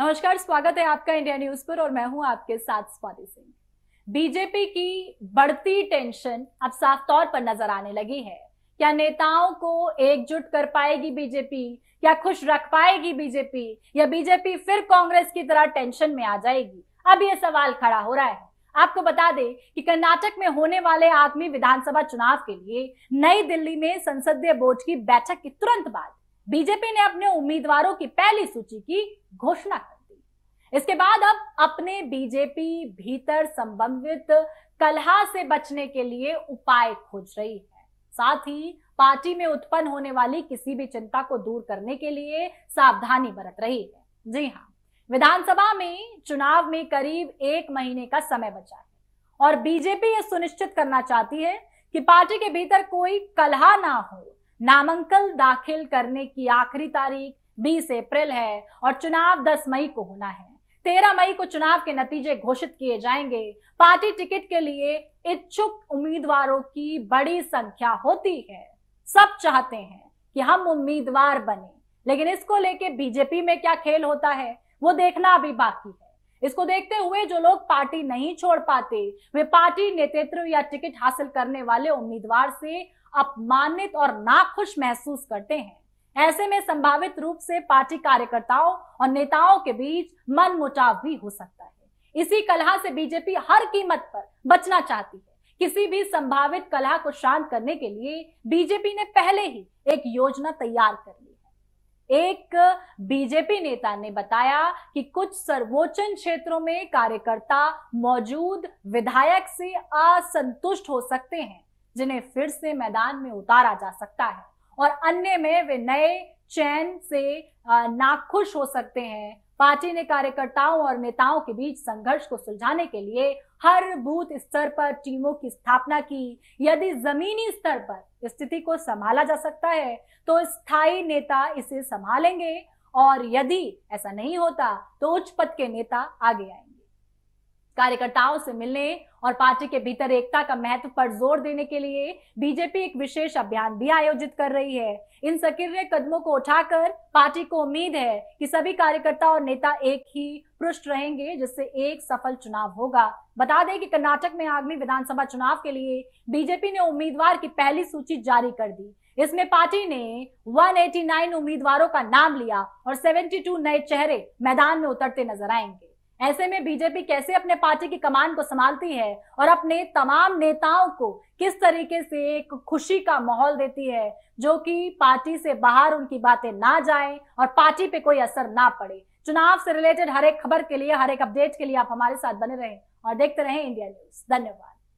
नमस्कार स्वागत है आपका इंडिया न्यूज पर और मैं हूं आपके साथ स्वाति सिंह बीजेपी की बढ़ती टेंशन अब साफ तौर पर नजर आने लगी है क्या नेताओं को एकजुट कर पाएगी बीजेपी क्या खुश रख पाएगी बीजेपी या बीजेपी फिर कांग्रेस की तरह टेंशन में आ जाएगी अब ये सवाल खड़ा हो रहा है आपको बता दें कि कर्नाटक में होने वाले आगामी विधानसभा चुनाव के लिए नई दिल्ली में संसदीय बोर्ड की बैठक के तुरंत बाद बीजेपी ने अपने उम्मीदवारों की पहली सूची की घोषणा कर दी इसके बाद अब अपने बीजेपी भीतर संबंधित कलहा से बचने के लिए उपाय खोज रही है साथ ही पार्टी में उत्पन्न होने वाली किसी भी चिंता को दूर करने के लिए सावधानी बरत रही है जी हाँ विधानसभा में चुनाव में करीब एक महीने का समय बचा है और बीजेपी यह सुनिश्चित करना चाहती है कि पार्टी के भीतर कोई कलहा ना हो नामांकन दाखिल करने की आखिरी तारीख 20 अप्रैल है और चुनाव 10 मई को होना है 13 मई को चुनाव के नतीजे घोषित किए जाएंगे पार्टी टिकट के लिए इच्छुक उम्मीदवारों की बड़ी संख्या होती है सब चाहते हैं कि हम उम्मीदवार बने लेकिन इसको लेके बीजेपी में क्या खेल होता है वो देखना अभी बाकी है इसको देखते हुए जो लोग पार्टी नहीं छोड़ पाते वे पार्टी नेतृत्व या टिकट हासिल करने वाले उम्मीदवार से अपमानित और नाखुश महसूस करते हैं ऐसे में संभावित रूप से पार्टी कार्यकर्ताओं और नेताओं के बीच मन मुटाव भी हो सकता है इसी कलह से बीजेपी हर कीमत पर बचना चाहती है किसी भी संभावित कलह को शांत करने के लिए बीजेपी ने पहले ही एक योजना तैयार कर ली एक बीजेपी नेता ने बताया कि कुछ सर्वोच्च क्षेत्रों में कार्यकर्ता मौजूद विधायक से असंतुष्ट हो सकते हैं जिन्हें फिर से मैदान में उतारा जा सकता है और अन्य में वे नए चयन से नाखुश हो सकते हैं पार्टी ने कार्यकर्ताओं और नेताओं के बीच संघर्ष को सुलझाने के लिए हर बूथ स्तर पर टीमों की स्थापना की यदि जमीनी स्तर पर स्थिति को संभाला जा सकता है तो स्थायी नेता इसे संभालेंगे और यदि ऐसा नहीं होता तो उच्च पद के नेता आगे आएंगे कार्यकर्ताओं से मिलने और पार्टी के भीतर एकता का महत्व पर जोर देने के लिए बीजेपी एक विशेष अभियान भी आयोजित कर रही है इन सक्रिय कदमों को उठाकर पार्टी को उम्मीद है कि सभी कार्यकर्ता और नेता एक ही पृष्ठ रहेंगे जिससे एक सफल चुनाव होगा बता दें कि कर्नाटक में आगामी विधानसभा चुनाव के लिए बीजेपी ने उम्मीदवार की पहली सूची जारी कर दी इसमें पार्टी ने 189 उम्मीदवारों का नाम लिया और 72 नए चेहरे मैदान में उतरते नजर आएंगे ऐसे में बीजेपी कैसे अपने पार्टी की कमान को संभालती है और अपने तमाम नेताओं को किस तरीके से एक खुशी का माहौल देती है जो कि पार्टी से बाहर उनकी बातें ना जाएं और पार्टी पे कोई असर ना पड़े चुनाव से रिलेटेड हर एक खबर के लिए हर एक अपडेट के लिए आप हमारे साथ बने रहें और देखते रहें इंडिया न्यूज धन्यवाद